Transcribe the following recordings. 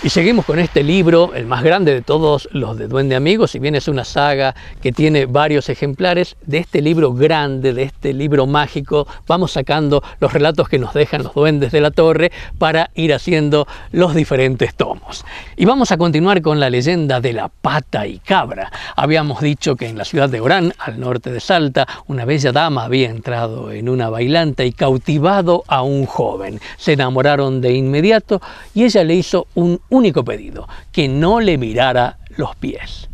Y seguimos con este libro, el más grande de todos los de Duende Amigos, si bien es una saga que tiene varios ejemplares, de este libro grande, de este libro mágico, vamos sacando los relatos que nos dejan los duendes de la torre para ir haciendo los diferentes tomos. Y vamos a continuar con la leyenda de la pata y cabra. Habíamos dicho que en la ciudad de Orán, al norte de Salta, una bella dama había entrado en una bailanta y cautivado a un joven. Se enamoraron de inmediato y ella le hizo un único pedido, que no le mirara los pies.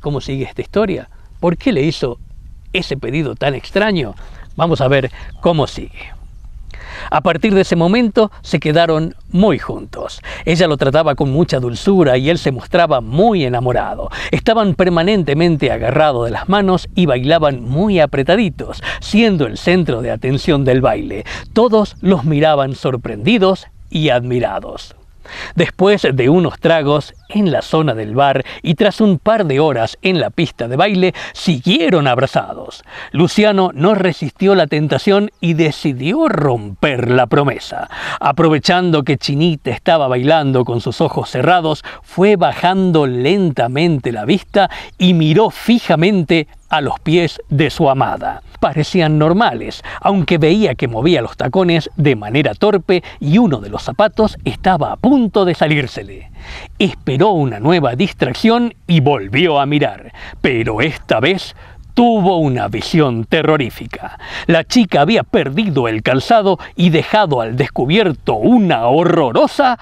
¿Cómo sigue esta historia? ¿Por qué le hizo ese pedido tan extraño? Vamos a ver cómo sigue. A partir de ese momento se quedaron muy juntos. Ella lo trataba con mucha dulzura y él se mostraba muy enamorado. Estaban permanentemente agarrados de las manos y bailaban muy apretaditos, siendo el centro de atención del baile. Todos los miraban sorprendidos y admirados. Después de unos tragos en la zona del bar y tras un par de horas en la pista de baile, siguieron abrazados. Luciano no resistió la tentación y decidió romper la promesa. Aprovechando que Chinita estaba bailando con sus ojos cerrados, fue bajando lentamente la vista y miró fijamente a los pies de su amada. Parecían normales, aunque veía que movía los tacones de manera torpe y uno de los zapatos estaba a punto de salírsele. Esperó una nueva distracción y volvió a mirar, pero esta vez tuvo una visión terrorífica. La chica había perdido el calzado y dejado al descubierto una horrorosa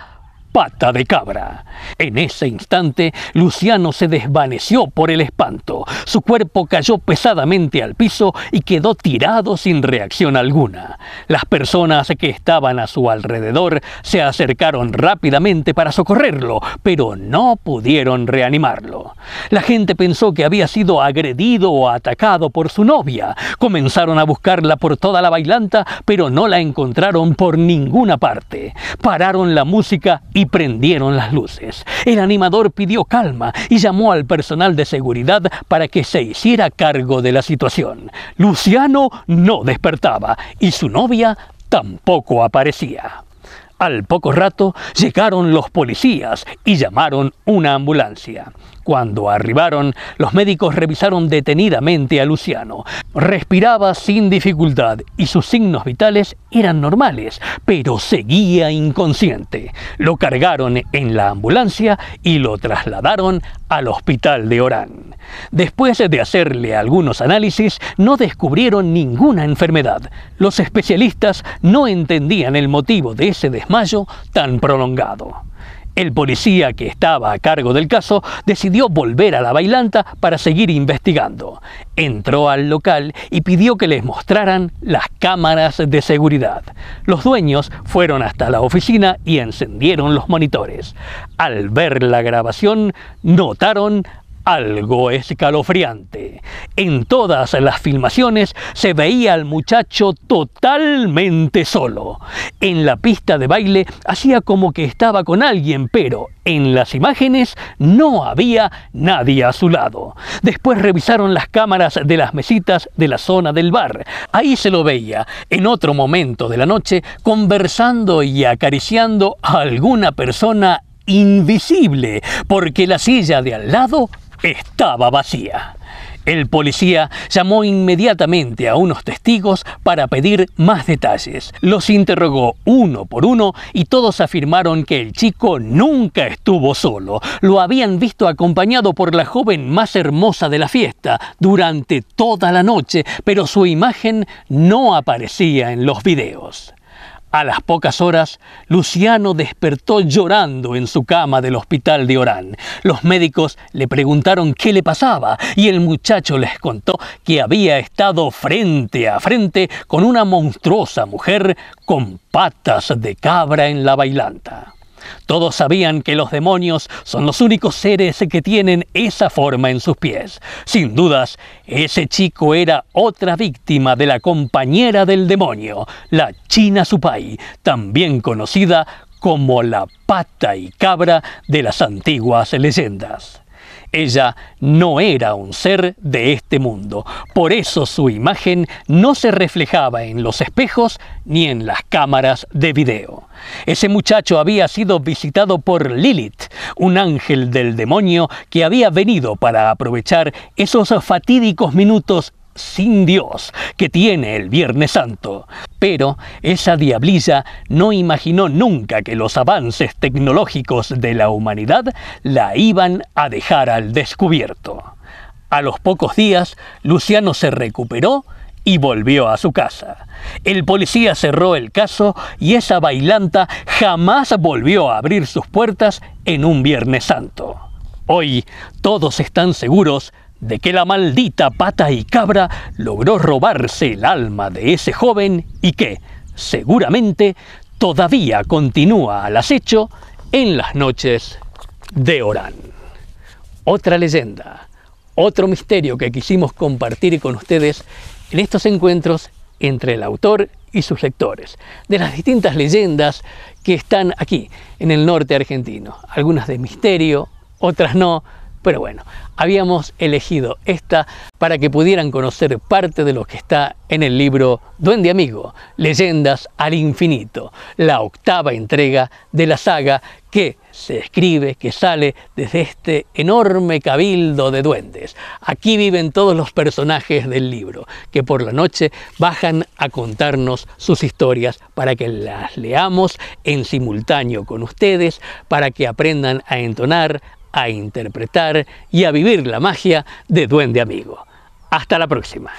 pata de cabra. En ese instante, Luciano se desvaneció por el espanto. Su cuerpo cayó pesadamente al piso y quedó tirado sin reacción alguna. Las personas que estaban a su alrededor se acercaron rápidamente para socorrerlo, pero no pudieron reanimarlo. La gente pensó que había sido agredido o atacado por su novia. Comenzaron a buscarla por toda la bailanta, pero no la encontraron por ninguna parte. Pararon la música y prendieron las luces. El animador pidió calma y llamó al personal de seguridad para que se hiciera cargo de la situación. Luciano no despertaba y su novia tampoco aparecía. Al poco rato llegaron los policías y llamaron una ambulancia. Cuando arribaron, los médicos revisaron detenidamente a Luciano. Respiraba sin dificultad y sus signos vitales eran normales, pero seguía inconsciente. Lo cargaron en la ambulancia y lo trasladaron al hospital de Orán. Después de hacerle algunos análisis, no descubrieron ninguna enfermedad. Los especialistas no entendían el motivo de ese desmayo tan prolongado. El policía que estaba a cargo del caso decidió volver a la bailanta para seguir investigando. Entró al local y pidió que les mostraran las cámaras de seguridad. Los dueños fueron hasta la oficina y encendieron los monitores. Al ver la grabación, notaron algo escalofriante. En todas las filmaciones se veía al muchacho totalmente solo. En la pista de baile hacía como que estaba con alguien, pero en las imágenes no había nadie a su lado. Después revisaron las cámaras de las mesitas de la zona del bar. Ahí se lo veía, en otro momento de la noche, conversando y acariciando a alguna persona invisible, porque la silla de al lado estaba vacía. El policía llamó inmediatamente a unos testigos para pedir más detalles. Los interrogó uno por uno y todos afirmaron que el chico nunca estuvo solo. Lo habían visto acompañado por la joven más hermosa de la fiesta durante toda la noche, pero su imagen no aparecía en los videos. A las pocas horas, Luciano despertó llorando en su cama del hospital de Orán. Los médicos le preguntaron qué le pasaba y el muchacho les contó que había estado frente a frente con una monstruosa mujer con patas de cabra en la bailanta. Todos sabían que los demonios son los únicos seres que tienen esa forma en sus pies. Sin dudas, ese chico era otra víctima de la compañera del demonio, la China Supai, también conocida como la pata y cabra de las antiguas leyendas. Ella no era un ser de este mundo, por eso su imagen no se reflejaba en los espejos ni en las cámaras de video. Ese muchacho había sido visitado por Lilith, un ángel del demonio que había venido para aprovechar esos fatídicos minutos sin Dios que tiene el Viernes Santo. Pero esa diablilla no imaginó nunca que los avances tecnológicos de la humanidad la iban a dejar al descubierto. A los pocos días, Luciano se recuperó y volvió a su casa. El policía cerró el caso y esa bailanta jamás volvió a abrir sus puertas en un Viernes Santo. Hoy todos están seguros de que la maldita pata y cabra logró robarse el alma de ese joven y que, seguramente, todavía continúa al acecho en las noches de Orán. Otra leyenda, otro misterio que quisimos compartir con ustedes en estos encuentros entre el autor y sus lectores, de las distintas leyendas que están aquí, en el norte argentino, algunas de misterio, otras no, pero bueno, habíamos elegido esta para que pudieran conocer parte de lo que está en el libro Duende Amigo, Leyendas al Infinito, la octava entrega de la saga que se escribe, que sale desde este enorme cabildo de duendes. Aquí viven todos los personajes del libro, que por la noche bajan a contarnos sus historias para que las leamos en simultáneo con ustedes, para que aprendan a entonar, a interpretar y a vivir la magia de Duende Amigo. Hasta la próxima.